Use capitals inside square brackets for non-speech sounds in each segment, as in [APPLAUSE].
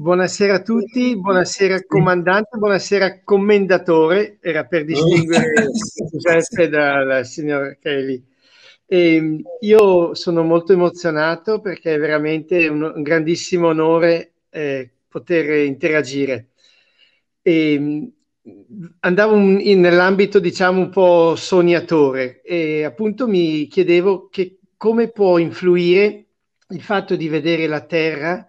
Buonasera a tutti, buonasera comandante, buonasera commendatore, era per distinguere Giuseppe [LAUGHS] dal signor Kelly. E ehm, io sono molto emozionato perché è veramente un, grandissimo onore eh, poter interagire. E, ehm, andavo un, in, nell'ambito, diciamo, un po' sognatore e appunto mi chiedevo che, come può influire il fatto di vedere la Terra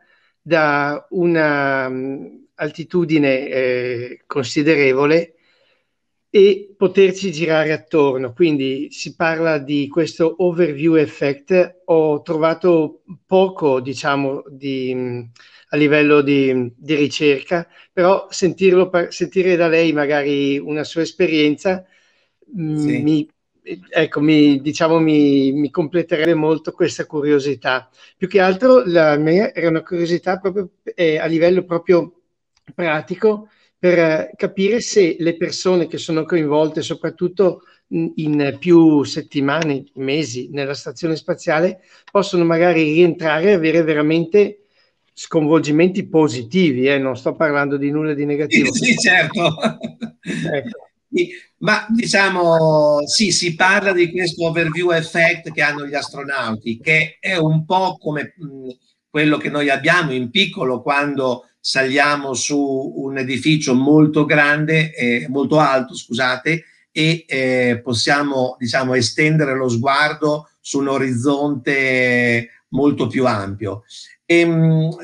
da una mm, altitudine eh, considerevole e poterci girare attorno. Quindi si parla di questo overview effect. Ho trovato poco, diciamo, di, mm, a livello di, di ricerca, però sentirlo, sentire da lei magari una sua esperienza mm, sì. mi ecco, mi, diciamo, mi, mi, completerebbe molto questa curiosità. Più che altro la mia era una curiosità proprio eh, a livello proprio pratico per eh, capire se le persone che sono coinvolte, soprattutto in più settimane, mesi nella stazione spaziale, possono magari rientrare e avere veramente sconvolgimenti positivi. Eh? Non sto parlando di nulla di negativo. Sì, sì certo. Ecco. Ma diciamo sì, si parla di questo overview effect che hanno gli astronauti, che è un po' come mh, mm, quello che noi abbiamo in piccolo quando saliamo su un edificio molto grande, eh, molto alto, scusate, e eh, possiamo diciamo, estendere lo sguardo su un orizzonte molto più ampio. E, ehm, mh,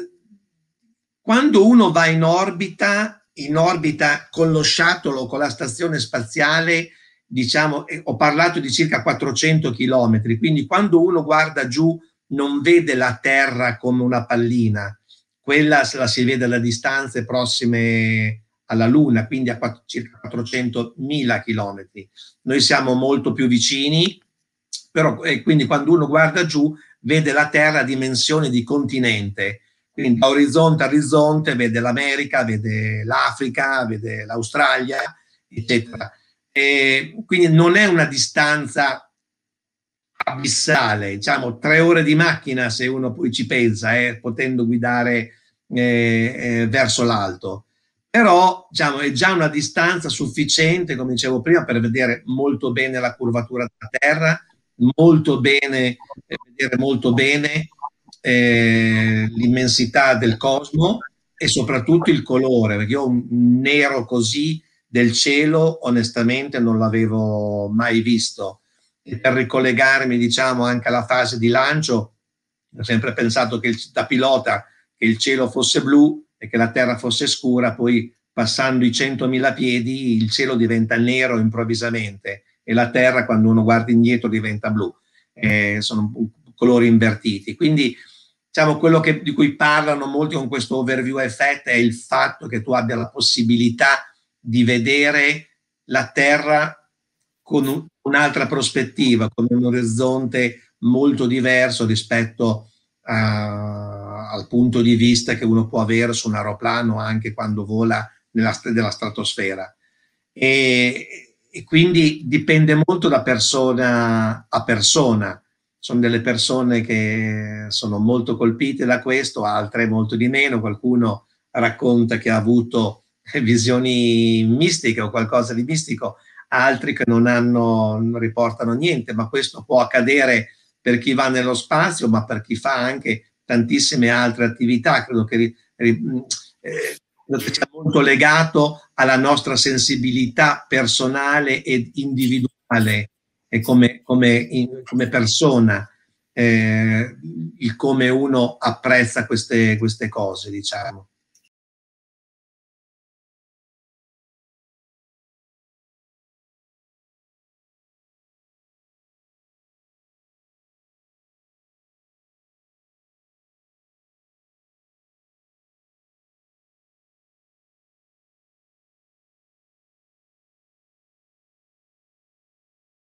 quando uno va in orbita in orbita con lo shuttle, o con la stazione spaziale, diciamo, eh, ho parlato di circa 400 chilometri, quindi quando uno guarda giù non vede la Terra come una pallina, quella se la si vede da distanze prossime alla Luna, quindi a quatt- circa 400.000 chilometri. Noi siamo molto più vicini, però, eh, quindi quando uno guarda giù vede la Terra a dimensione di continente, quindi da orizzonte a orizzonte vede l'America, vede l'Africa, vede l'Australia, eccetera. E quindi non è una distanza abissale, diciamo tre ore di macchina se uno poi ci pensa, eh, potendo guidare eh, eh, verso l'alto. Però diciamo, è già una distanza sufficiente, come dicevo prima, per vedere molto bene la curvatura della terra, molto bene, eh, vedere molto bene eh, l'immensità del cosmo e soprattutto il colore, perché io un nero così del cielo onestamente non l'avevo mai visto. E per ricollegarmi diciamo anche alla fase di lancio, ho sempre pensato che da pilota che il cielo fosse blu e che la terra fosse scura, poi passando i 100.000 piedi il cielo diventa nero improvvisamente e la terra quando uno guarda indietro diventa blu, eh, sono colori invertiti. Quindi diciamo, quello che, di cui parlano molti con questo overview effect è il fatto che tu abbia la possibilità di vedere la Terra con un, un'altra prospettiva, con un orizzonte molto diverso rispetto a, eh, al punto di vista che uno può avere su un aeroplano anche quando vola nella, nella stratosfera. E, e quindi dipende molto da persona a persona sono delle persone che sono molto colpite da questo, altre molto di meno, qualcuno racconta che ha avuto eh, visioni mistiche o qualcosa di mistico, altri che non, hanno, non riportano niente, ma questo può accadere per chi va nello spazio, ma per chi fa anche tantissime altre attività, credo che eh, sia molto legato alla nostra sensibilità personale ed individuale e come, come, in, come persona, eh, il come uno apprezza queste, queste cose, diciamo.